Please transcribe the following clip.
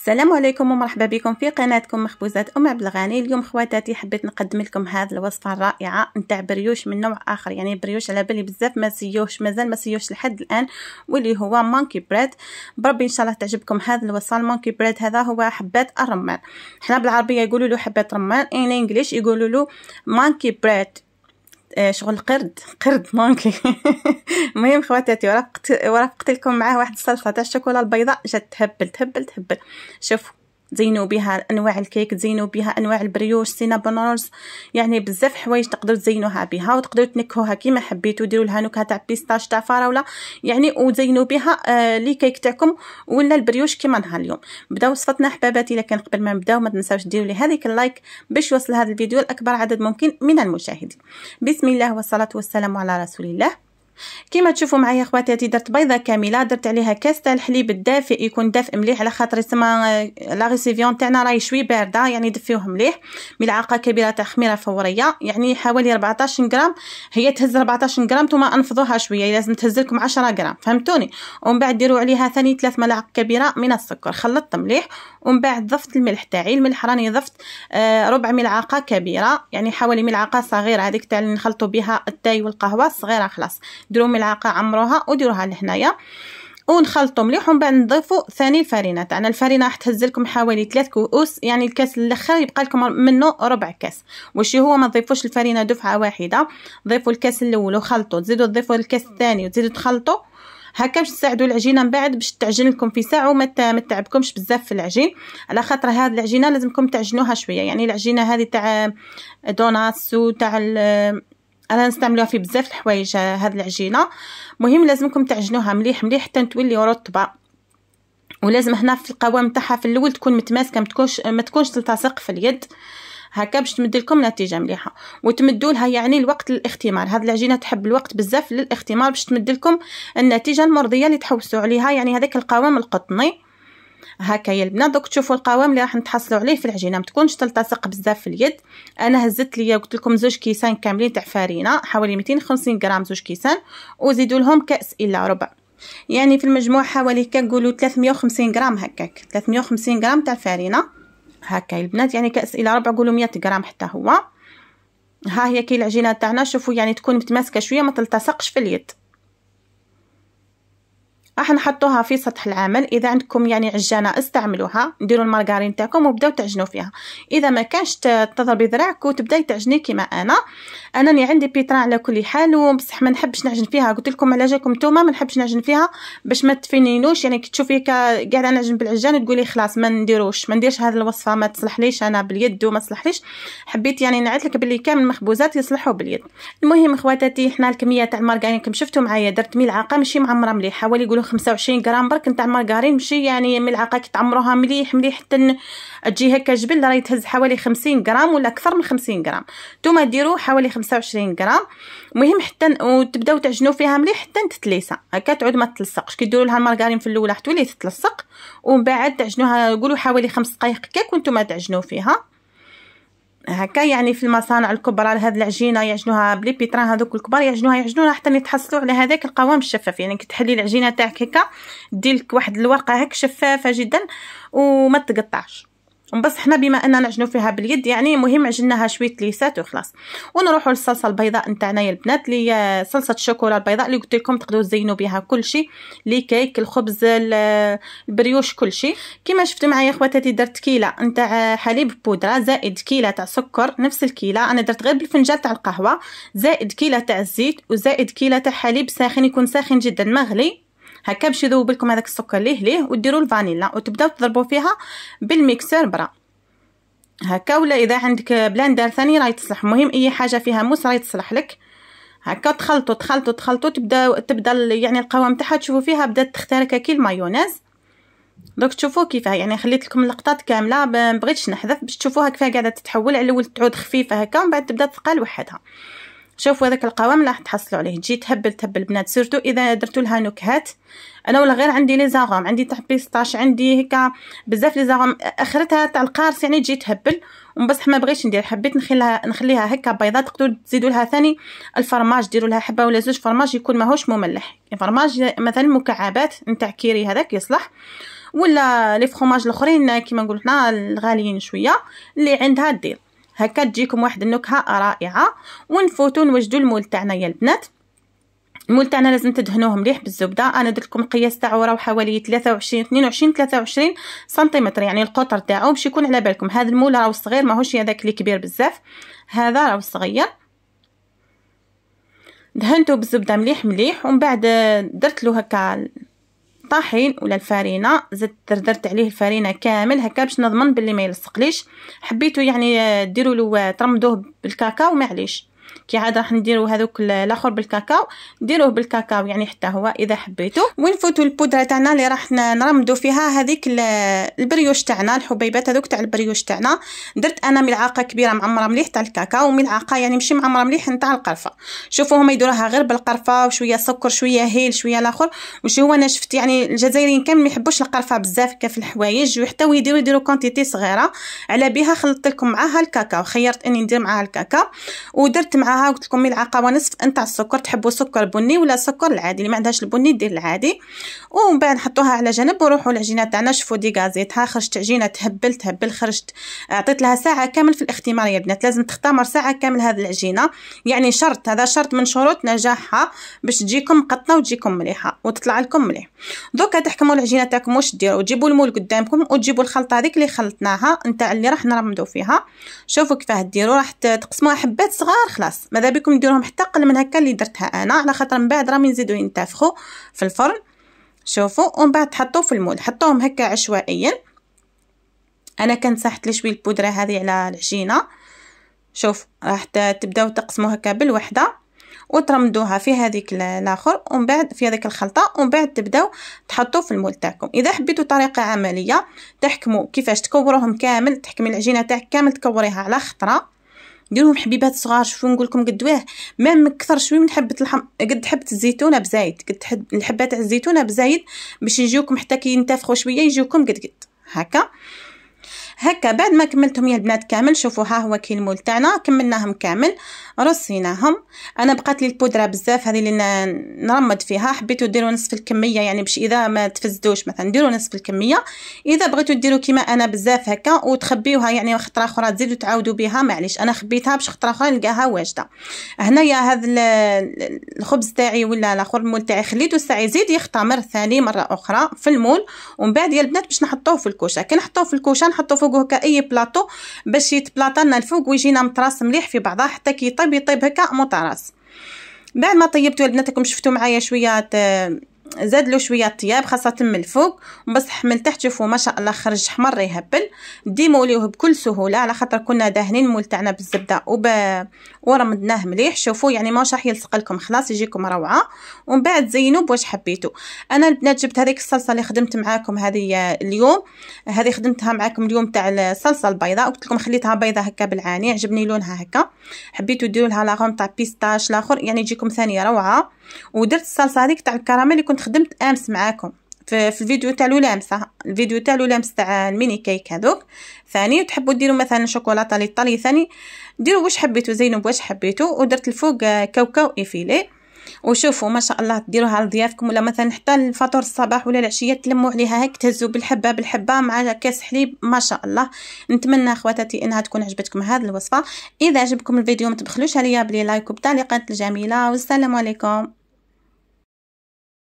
السلام عليكم ومرحبا بكم في قناتكم مخبوزات ام عبد الغني اليوم خواتاتي حبيت نقدم لكم هذه الوصفه الرائعه نتاع بريوش من نوع اخر يعني بريوش على بالي بزاف ما سيوش مازال ما سيوش لحد الان واللي هو مونكي بريد بربي ان شاء الله تعجبكم هذه الوصفه المونكي بريد هذا هو حبات الرمان حنا بالعربيه يقولوا له حبات رمان ان انجليش يقولوا له مونكي بريد آه، شغل قرد قرد مونكي المهم خواتاتي ورافقت ورافقت لكم معاه واحد الصلصه تاع الشوكولا البيضاء جات تهبل تهبل تهبل شوفوا تزينوا بها انواع الكيك تزينوا بها انواع البريوش سينابون رولز يعني بزاف حوايج تقدروا تزينوها بها وتقدروا تنكهوها كيما حبيتوا ديروا لها نكهه تاع بيستاش تاع فراوله يعني وتزينوا بها آه لي كيك تاعكم ولا البريوش كيما نهار اليوم بداو وصفتنا حباباتي الا كان قبل ما نبداو ما تنساوش ديروا لي هذيك اللايك باش يوصل هذا الفيديو لاكبر عدد ممكن من المشاهدين بسم الله والصلاه والسلام على رسول الله كيما تشوفوا معايا خواتاتي درت بيضه كامله درت عليها كاس تاع الحليب الدافئ يكون دافئ مليح على خاطر تما آه، لا ريسيفيون تاعنا راهي شوي بارده يعني دفيوه مليح ملعقه كبيره تاع خميره فوريه يعني حوالي 14 غرام هي تهز 14 غرام نتوما انفضوها شويه لازم تهز لكم 10 غرام فهمتوني ومن بعد ديروا عليها ثاني ثلاث ملاعق كبيره من السكر خلطت مليح ومن بعد ضفت الملح تاعي الملح راني ضفت آه، ربع ملعقه كبيره يعني حوالي ملعقه صغيره هذيك تاع اللي نخلطوا بها التاي والقهوه صغيره خلاص ديروا ملعقه عمروها وديروها لهنايا ونخلطوا مليح ومن بعد نضيفوا ثاني الفرينه تاعنا الفرينه راح تهز لكم حوالي 3 كؤوس يعني الكاس الاخر يبقى لكم منه ربع كاس وشي هو ما تضيفوش الفرينه دفعه واحده ضيفوا الكاس الاول وخلطوا تزيدوا تضيفوا الكاس الثاني وتزيدوا تخلطوا هكا باش تساعدوا العجينه من بعد باش تعجن لكم في ساعه وما تعبكمش بزاف في العجين على خاطر هذه العجينه لازمكم تعجنوها شويه يعني العجينه هذه تاع دوناتس وتاع انا نستعملوها في بزاف الحوايج هاد العجينه مهم لازمكم تعجنوها مليح مليح حتى تولي رطبه ولازم هنا في القوام تاعها في الاول تكون متماسكه ما تكونش ما تكونش تلتصق في اليد هكا باش تمد لكم نتيجه مليحه وتمدوا لها يعني الوقت للاختمار هاد العجينه تحب الوقت بزاف للاختمار باش تمد لكم النتيجه المرضيه اللي تحوسوا عليها يعني هذاك القوام القطني يا البنات دوك تشوفوا القوام اللي راح نتحصلوا عليه في العجينه ما تكونش تلتصق بزاف في اليد انا هزت ليا قلت لكم زوج كيسان كاملين تاع فرينه حوالي 250 غرام زوج كيسان وزيدوا لهم كاس الا ربع يعني في المجموع حوالي كنقولوا 350 غرام هكاك 350 غرام تاع الفرينه هكا البنات يعني كاس الا ربع قولوا 100 غرام حتى هو ها هي كي العجينه تاعنا شوفوا يعني تكون متماسكه شويه ما تلتصقش في اليد راح نحطوها في سطح العمل اذا عندكم يعني عجانه استعملوها ديروا المارغرين تاعكم وبداو تعجنوا فيها اذا ما كانش تضربي ذراعك وتبداي تعجني كما انا انني عندي بيترا على كل حال وبصح ما نحبش نعجن فيها قلت لكم على جالكم نتوما ما نحبش نعجن فيها باش ما تفينينوش يعني كي تشوفي قاعده نعجن بالعجان تقولي خلاص ما نديروش ما نديرش هذه الوصفه ما تصلحليش انا باليد وما تصلحليش حبيت يعني نعيط لك باللي كامل المخبوزات يصلحوا باليد المهم خواتاتي حنا الكميه تاع المارغرين كم شفتوا معايا درت ملعقه ماشي معمره مليح حوالي نديرو 25 غرام برك نتاع المارغرين ماشي يعني ملعقه كتعمروها مليح مليح حتى تجي هكا جبل راهي تهز حوالي 50 غرام ولا اكثر من 50 غرام نتوما ديروا حوالي 25 غرام مهم حتى وتبداو تعجنوا فيها مليح حتى تتليسا هكا تعود ما تتلصقش كي ديروا لها المارغرين في الاول راح تولي تتلصق ومن بعد تعجنوها قولوا حوالي 5 دقائق هكاك وانتم تعجنوا فيها هكا يعني في المصانع الكبرى لهاد العجينه يعجنوها بلي بيتران هذوك الكبار يعجنوها يعجنوها حتى يتحصلوا على هذاك القوام الشفاف يعني كي تحلي العجينه تاعك هكا دير لك واحد الورقه هك شفافه جدا وما تقطعش بس حنا بما اننا نعجنو فيها باليد يعني مهم عجناها شويه ليسات وخلاص ونروحوا للصلصه البيضاء نتاعنا يا البنات اللي صلصه الشوكولا البيضاء اللي قلت لكم تقدروا تزينوا بها كل شيء لي كيك الخبز البريوش كل شيء كما شفتوا معايا خواتاتي درت كيله نتاع حليب بودره زائد كيله تاع سكر نفس الكيله انا درت غير بالفنجان تاع القهوه زائد كيله تاع الزيت وزائد كيله تاع حليب ساخن يكون ساخن جدا مغلي هكا باش يذوب لكم هذاك السكر ليه ليه وديروا الفانيلا وتبداو تضربوا فيها بالميكسر برا هكا ولا اذا عندك بلاندر ثاني راه يتصلح مهم اي حاجه فيها موس راه يتصلح لك هكا تخلطوا تخلطوا تخلطوا تبدا تبدا يعني القوام تاعها تشوفوا فيها بدات تخترك كي المايونيز دوك تشوفوا كيفاه يعني خليت لكم اللقطات كامله ما بغيتش نحذف باش تشوفوها كيفاه قاعده تتحول على الاول تعود خفيفه هكا ومن بعد تبدا تثقل وحدها شوفوا هذاك القوام راح تحصلوا عليه تجي تهبل تهبل بنات سيرتو اذا درتوا لها نكهات انا ولا غير عندي لي زاغوم عندي تاع بيستاش عندي هكا بزاف لي زاغوم اخرتها تاع القارص يعني تجي تهبل وبصح ما بغيتش ندير حبيت نخليها نخليها هكا بيضاء تقدروا تزيدوا لها ثاني الفرماج ديروا لها حبه ولا زوج فرماج يكون ماهوش مملح الفرماج يعني مثلا مكعبات نتاع كيري هذاك يصلح ولا لي فرماج الاخرين كيما نقولوا حنا الغاليين شويه اللي عندها دير هكا تجيكم واحد النكهه رائعه ونفوتو نوجدو المول تاعنا يا البنات المول تاعنا لازم تدهنوه مليح بالزبده انا درت لكم القياس تاعو راهو حوالي 23 22 23 سنتيمتر يعني القطر تاعو باش يكون على بالكم هذا المول راهو صغير ماهوش هذاك اللي كبير بزاف هذا راهو صغير دهنته بالزبده مليح مليح ومن بعد درت له هكا الطحين ولا الفرينه زدت دردرت عليه الفرينه كامل هكا باش نضمن باللي ما يلصقليش حبيتو يعني آه، ديروا له آه، ترمدوه بالكاكاو معليش كي عاد راح نديرو هذوك الاخر بالكاكاو ديروه بالكاكاو يعني حتى هو اذا حبيتو ونفوتو البودره تاعنا اللي راح نرمدو فيها هذيك البريوش تاعنا الحبيبات هذوك تاع البريوش تاعنا درت انا ملعقه كبيره معمره مليح تاع الكاكاو وملعقه يعني ماشي معمره مليح تاع القرفه شوفو هما يديروها غير بالقرفه وشويه سكر شويه هيل شويه الاخر ماشي هو انا شفت يعني الجزائريين كامل ما يحبوش القرفه بزاف كيف الحوايج وحتى يديروا يديروا كونتيتي صغيره على بها خلطت لكم معاها الكاكاو خيرت اني ندير معاها الكاكاو ودرت معاها قلت لكم ملعقه ونصف نتاع السكر تحبوا سكر بني ولا سكر العادي اللي ما عندهاش البني دير العادي ومن بعد نحطوها على جنب ونروحوا للعجينه تاعنا شوفوا دي غازيتها خرجت عجينه تهبل تهبل خرجت عطيت لها ساعه كامل في الاختمار يا بنات لازم تختمر ساعه كامل هذه العجينه يعني شرط هذا شرط من شروط نجاحها باش تجيكم قطنه وتجيكم مليحه وتطلع لكم مليح دوكا تحكموا العجينه تاعكم واش ديروا تجيبوا المول قدامكم وتجيبوا الخلطه هذيك اللي خلطناها نتاع اللي راح نرمدو فيها شوفوا كيفاه ديروا راح تقسموها حبات صغار خلاص ماذا بكم ديروهم حتى قل من هكا اللي درتها انا على خاطر من بعد راهم يزيدوا ينتفخوا في الفرن شوفوا ومن بعد تحطوه في المول حطوهم هكا عشوائيا انا كان صحت لي شويه البودره هذه على العجينه شوف راح تبداو تقسموا هكا بالوحده وترمدوها في هذيك الاخر ومن بعد في هذيك الخلطه ومن بعد تبداو تحطوه في المول تاعكم اذا حبيتوا طريقه عمليه تحكموا كيفاش تكوروهم كامل تحكمي العجينه تاعك كامل تكوريها على خطره ديرهم حبيبات صغار شوفوا نقول لكم قد واه ما مكثر شوي من حبه الحم... قد حبه الزيتونه بزايد قد حب الحبات تاع الزيتونه بزايد باش يجيوكم حتى كي ينتفخوا شويه يجيوكم قد قد هكا هكا بعد ما كملتهم يا البنات كامل شوفوا ها هو كي المول تاعنا كملناهم كامل رصيناهم انا بقات لي البودره بزاف هذه اللي نرمد فيها حبيتوا ديروا نصف الكميه يعني باش اذا ما تفزدوش مثلا ديروا نصف الكميه اذا بغيتوا ديروا كيما انا بزاف هكا وتخبيوها يعني خطره اخرى تزيدوا تعاودوا بها معليش انا خبيتها باش خطره اخرى نلقاها واجده هنايا هذا الخبز تاعي ولا الاخر المول تاعي خليته ساعه يزيد يختمر ثاني مره اخرى في المول ومن بعد يا البنات باش نحطوه في الكوشه كي نحطوه في الكوشه نحطوه فوقه كاي بلاطو باش يتبلاطا لنا الفوق ويجينا مطراس مليح في بعضه حتى كي يطيب يطيب هكا مطراس بعد ما طيبتو البنات شفتو معايا شويه آه، زاد له شويه الطياب خاصه من الفوق بصح من تحت شوفوا ما شاء الله خرج حمر يهبل ديموليوه بكل سهوله على خاطر كنا داهنين المول تاعنا بالزبده وب... ورمدناه مليح شوفوا يعني ماهوش راح يلصق لكم خلاص يجيكم روعه ومن بعد زينوه بواش حبيتو انا البنات جبت هذيك الصلصه اللي خدمت معاكم هذه اليوم هذه خدمتها معاكم اليوم تاع الصلصه البيضاء قلت لكم خليتها بيضاء هكا بالعاني عجبني لونها هكا حبيتو ديروا لها لاغون تاع بيستاش لاخر يعني يجيكم ثانيه روعه ودرت الصلصه هذيك تاع الكراميل اللي كنت كنت خدمت امس معاكم في, في الفيديو تاع لولامسه الفيديو تاع لولامس تاع الميني كيك هذوك ثاني وتحبوا ديروا مثلا شوكولاته ليطالي ثاني ديروا واش حبيتوا زينوا بواش حبيتوا ودرت الفوق كاوكاو ايفيلي وشوفوا ما شاء الله ديروها لضيافكم ولا مثلا حتى الفطور الصباح ولا العشيه تلموا عليها هيك تهزوا بالحبه بالحبه مع كاس حليب ما شاء الله نتمنى خواتاتي انها تكون عجبتكم هذه الوصفه اذا عجبكم الفيديو ما تبخلوش عليا بلي لايك وبتعليقات الجميله والسلام عليكم